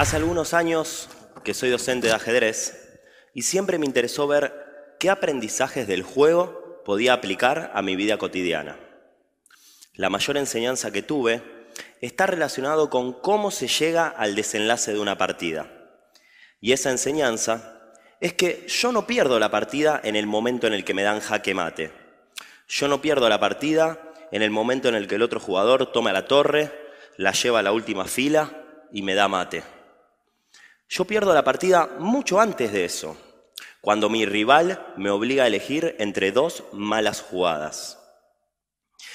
Hace algunos años que soy docente de ajedrez y siempre me interesó ver qué aprendizajes del juego podía aplicar a mi vida cotidiana. La mayor enseñanza que tuve está relacionado con cómo se llega al desenlace de una partida. Y esa enseñanza es que yo no pierdo la partida en el momento en el que me dan jaque mate. Yo no pierdo la partida en el momento en el que el otro jugador toma la torre, la lleva a la última fila y me da mate. Yo pierdo la partida mucho antes de eso, cuando mi rival me obliga a elegir entre dos malas jugadas.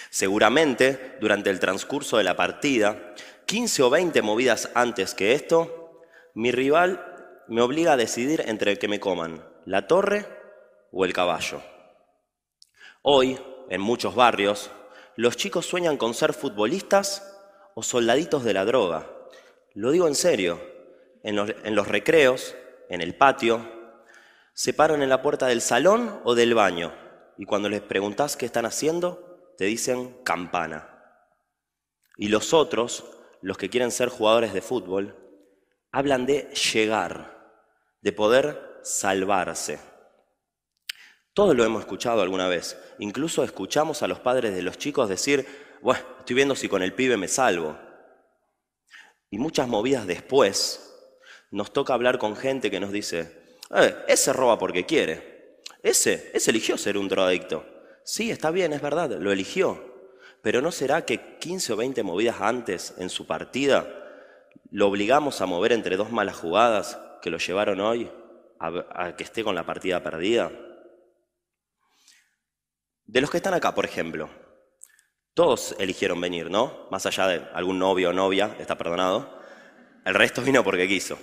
Seguramente, durante el transcurso de la partida, 15 o 20 movidas antes que esto, mi rival me obliga a decidir entre el que me coman, la torre o el caballo. Hoy, en muchos barrios, los chicos sueñan con ser futbolistas o soldaditos de la droga. Lo digo en serio, en los, recreos, en el patio, se paran en la puerta del salón o del baño y cuando les preguntás qué están haciendo, te dicen campana. Y los otros, los que quieren ser jugadores de fútbol, hablan de llegar, de poder salvarse. Todos lo hemos escuchado alguna vez. Incluso escuchamos a los padres de los chicos decir, bueno, estoy viendo si con el pibe me salvo. Y muchas movidas después, nos toca hablar con gente que nos dice, ese roba porque quiere, ese, ese eligió ser un drogadicto. Sí, está bien, es verdad, lo eligió, pero ¿no será que 15 o 20 movidas antes en su partida lo obligamos a mover entre dos malas jugadas que lo llevaron hoy a que esté con la partida perdida? De los que están acá, por ejemplo, todos eligieron venir, ¿no? Más allá de algún novio o novia, está perdonado. El resto vino porque quiso.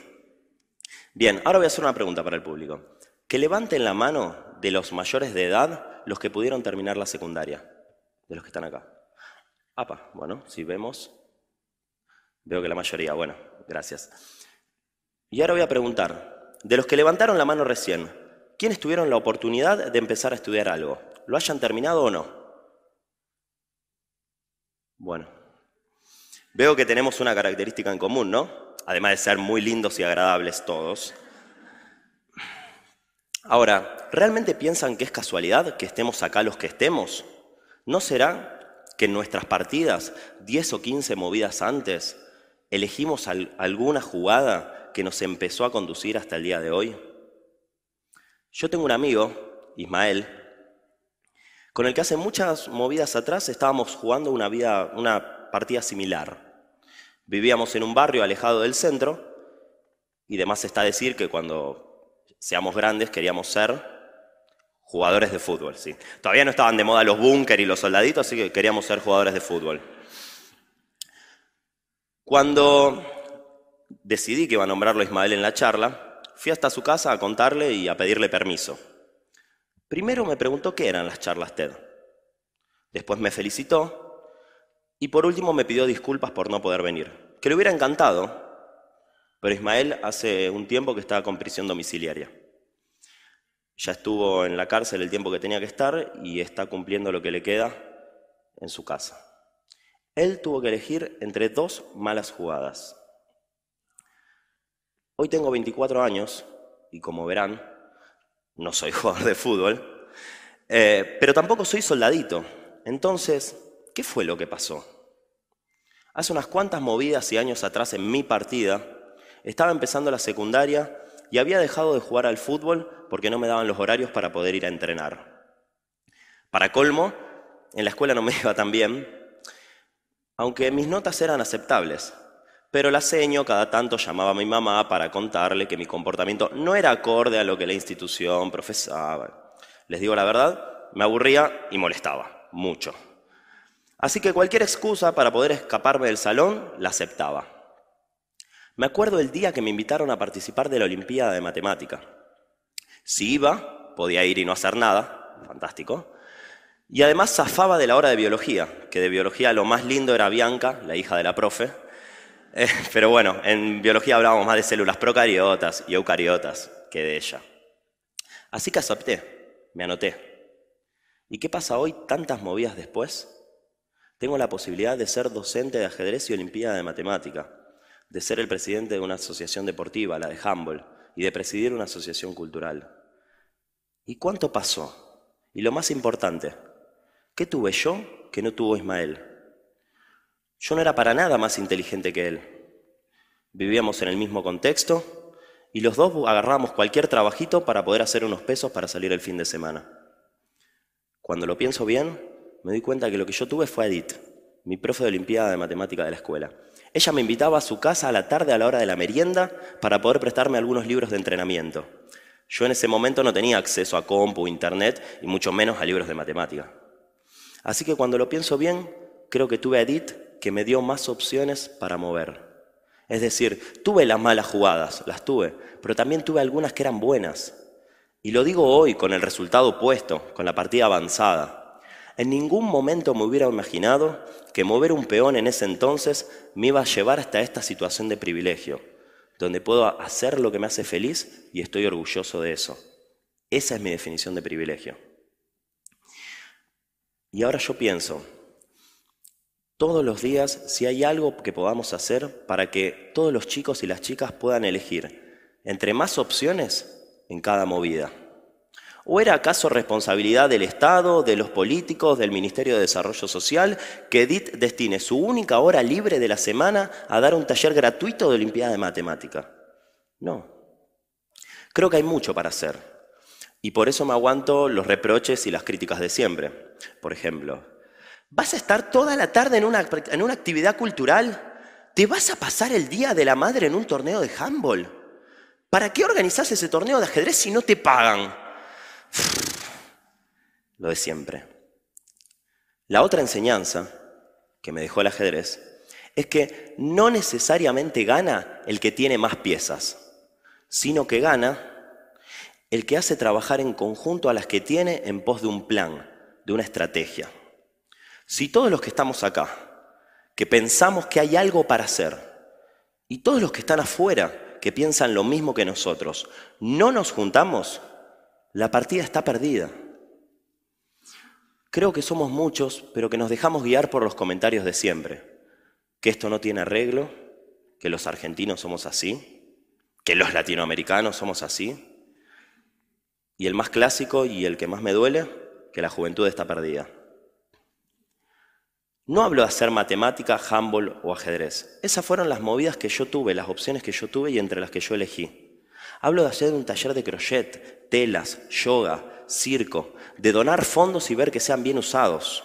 Bien, ahora voy a hacer una pregunta para el público. Que levanten la mano de los mayores de edad los que pudieron terminar la secundaria, de los que están acá. Apa, bueno, si vemos, veo que la mayoría, bueno, gracias. Y ahora voy a preguntar, de los que levantaron la mano recién, ¿quiénes tuvieron la oportunidad de empezar a estudiar algo? ¿Lo hayan terminado o no? Bueno, veo que tenemos una característica en común, ¿no? además de ser muy lindos y agradables todos. Ahora, ¿realmente piensan que es casualidad que estemos acá los que estemos? ¿No será que en nuestras partidas, 10 o 15 movidas antes, elegimos alguna jugada que nos empezó a conducir hasta el día de hoy? Yo tengo un amigo, Ismael, con el que hace muchas movidas atrás estábamos jugando una, vida, una partida similar. Vivíamos en un barrio alejado del centro y demás está decir que cuando seamos grandes queríamos ser jugadores de fútbol. ¿sí? Todavía no estaban de moda los búnker y los soldaditos, así que queríamos ser jugadores de fútbol. Cuando decidí que iba a nombrarlo Ismael en la charla, fui hasta su casa a contarle y a pedirle permiso. Primero me preguntó qué eran las charlas TED. Después me felicitó y por último me pidió disculpas por no poder venir, que le hubiera encantado, pero Ismael hace un tiempo que estaba con prisión domiciliaria. Ya estuvo en la cárcel el tiempo que tenía que estar y está cumpliendo lo que le queda en su casa. Él tuvo que elegir entre dos malas jugadas. Hoy tengo 24 años y como verán, no soy jugador de fútbol, eh, pero tampoco soy soldadito. Entonces, ¿Qué fue lo que pasó? Hace unas cuantas movidas y años atrás en mi partida, estaba empezando la secundaria y había dejado de jugar al fútbol porque no me daban los horarios para poder ir a entrenar. Para colmo, en la escuela no me iba tan bien, aunque mis notas eran aceptables, pero la seño cada tanto llamaba a mi mamá para contarle que mi comportamiento no era acorde a lo que la institución profesaba. Les digo la verdad, me aburría y molestaba, mucho. Así que cualquier excusa para poder escaparme del salón la aceptaba. Me acuerdo el día que me invitaron a participar de la Olimpiada de Matemática. Si iba, podía ir y no hacer nada, fantástico. Y además zafaba de la hora de biología, que de biología lo más lindo era Bianca, la hija de la profe. Eh, pero bueno, en biología hablábamos más de células procariotas y eucariotas que de ella. Así que acepté, me anoté. ¿Y qué pasa hoy tantas movidas después? Tengo la posibilidad de ser docente de ajedrez y olimpiada de matemática, de ser el presidente de una asociación deportiva, la de handball, y de presidir una asociación cultural. ¿Y cuánto pasó? Y lo más importante, ¿qué tuve yo que no tuvo Ismael? Yo no era para nada más inteligente que él. Vivíamos en el mismo contexto y los dos agarramos cualquier trabajito para poder hacer unos pesos para salir el fin de semana. Cuando lo pienso bien, me di cuenta que lo que yo tuve fue Edith, mi profe de Olimpiada de Matemática de la escuela. Ella me invitaba a su casa a la tarde a la hora de la merienda para poder prestarme algunos libros de entrenamiento. Yo en ese momento no tenía acceso a compu, internet y mucho menos a libros de matemática. Así que cuando lo pienso bien, creo que tuve a Edith que me dio más opciones para mover. Es decir, tuve las malas jugadas, las tuve, pero también tuve algunas que eran buenas. Y lo digo hoy con el resultado puesto, con la partida avanzada. En ningún momento me hubiera imaginado que mover un peón en ese entonces me iba a llevar hasta esta situación de privilegio, donde puedo hacer lo que me hace feliz y estoy orgulloso de eso. Esa es mi definición de privilegio. Y ahora yo pienso, todos los días si hay algo que podamos hacer para que todos los chicos y las chicas puedan elegir entre más opciones en cada movida. ¿O era acaso responsabilidad del Estado, de los políticos, del Ministerio de Desarrollo Social, que Edith destine su única hora libre de la semana a dar un taller gratuito de Olimpiada de Matemática? No. Creo que hay mucho para hacer. Y por eso me aguanto los reproches y las críticas de siempre. Por ejemplo, ¿vas a estar toda la tarde en una, actividad cultural? ¿Te vas a pasar el día de la madre en un torneo de handball? ¿Para qué organizas ese torneo de ajedrez si no te pagan? lo de siempre. La otra enseñanza que me dejó el ajedrez es que no necesariamente gana el que tiene más piezas, sino que gana el que hace trabajar en conjunto a las que tiene en pos de un plan, de una estrategia. Si todos los que estamos acá, que pensamos que hay algo para hacer, y todos los que están afuera, que piensan lo mismo que nosotros, no nos juntamos, la partida está perdida. Creo que somos muchos, pero que nos dejamos guiar por los comentarios de siempre. Que esto no tiene arreglo, que los argentinos somos así, que los latinoamericanos somos así. Y el más clásico y el que más me duele, que la juventud está perdida. No hablo de hacer matemática, handball o ajedrez. Esas fueron las movidas que yo tuve, las opciones que yo tuve y entre las que yo elegí. Hablo de hacer un taller de crochet, telas, yoga, circo, de donar fondos y ver que sean bien usados,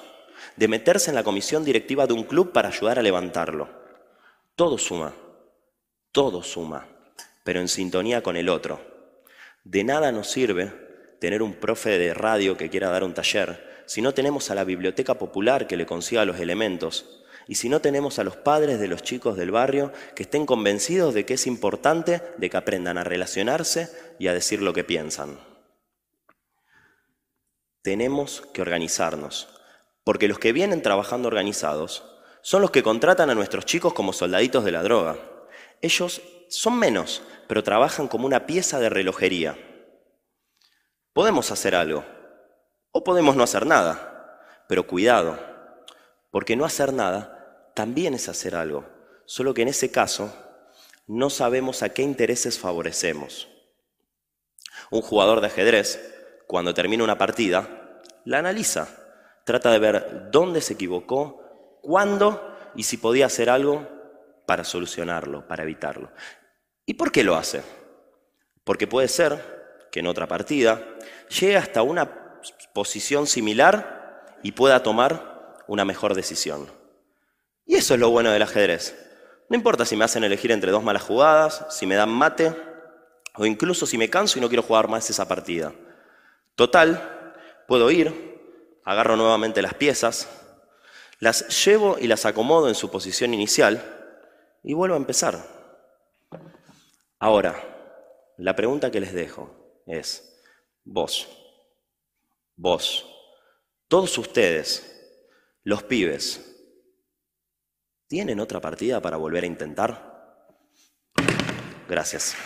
de meterse en la comisión directiva de un club para ayudar a levantarlo. Todo suma, todo suma, pero en sintonía con el otro. De nada nos sirve tener un profe de radio que quiera dar un taller si no tenemos a la biblioteca popular que le consiga los elementos y si no tenemos a los padres de los chicos del barrio que estén convencidos de que es importante de que aprendan a relacionarse y a decir lo que piensan. Tenemos que organizarnos, porque los que vienen trabajando organizados son los que contratan a nuestros chicos como soldaditos de la droga. Ellos son menos, pero trabajan como una pieza de relojería. Podemos hacer algo, o podemos no hacer nada, pero cuidado, porque no hacer nada también es hacer algo, solo que en ese caso no sabemos a qué intereses favorecemos. Un jugador de ajedrez, cuando termina una partida, la analiza, trata de ver dónde se equivocó, cuándo y si podía hacer algo para solucionarlo, para evitarlo. ¿Y por qué lo hace? Porque puede ser que en otra partida llegue hasta una posición similar y pueda tomar una mejor decisión. Y eso es lo bueno del ajedrez. No importa si me hacen elegir entre dos malas jugadas, si me dan mate, o incluso si me canso y no quiero jugar más esa partida. Total, puedo ir, agarro nuevamente las piezas, las llevo y las acomodo en su posición inicial y vuelvo a empezar. Ahora, la pregunta que les dejo es, vos, vos, todos ustedes, los pibes, ¿Tienen otra partida para volver a intentar? Gracias.